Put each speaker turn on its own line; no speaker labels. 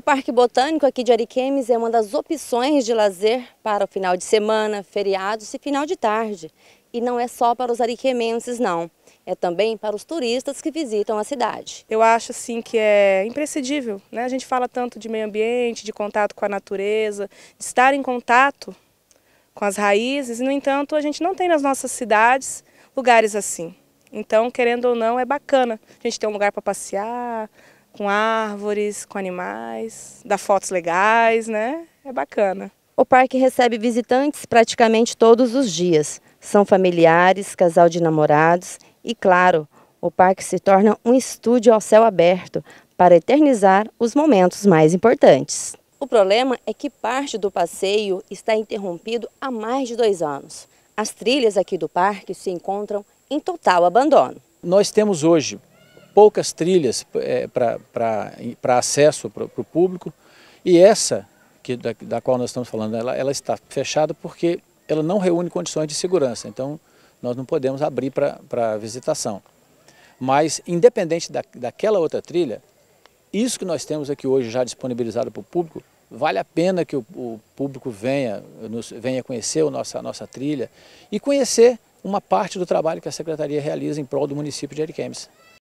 O Parque Botânico aqui de Ariquemes é uma das opções de lazer para o final de semana, feriados e final de tarde. E não é só para os ariquemenses, não. É também para os turistas que visitam a cidade.
Eu acho assim que é imprescindível. Né? A gente fala tanto de meio ambiente, de contato com a natureza, de estar em contato com as raízes. E, no entanto, a gente não tem nas nossas cidades lugares assim. Então, querendo ou não, é bacana. A gente ter um lugar para passear, com árvores, com animais, dá fotos legais, né? É bacana.
O parque recebe visitantes praticamente todos os dias. São familiares, casal de namorados e, claro, o parque se torna um estúdio ao céu aberto para eternizar os momentos mais importantes. O problema é que parte do passeio está interrompido há mais de dois anos. As trilhas aqui do parque se encontram em total abandono.
Nós temos hoje poucas trilhas é, para acesso para o público e essa que, da, da, qual nós estamos falando, ela, ela está fechada porque ela não reúne condições de segurança, então nós não podemos abrir para visitação. Mas, independente da, daquela outra trilha, isso que nós temos aqui hoje já disponibilizado para o público, vale a pena que o, o público venha, nos, venha conhecer a nossa, a nossa trilha e conhecer uma parte do trabalho que a Secretaria realiza em prol do município de Ariquemes.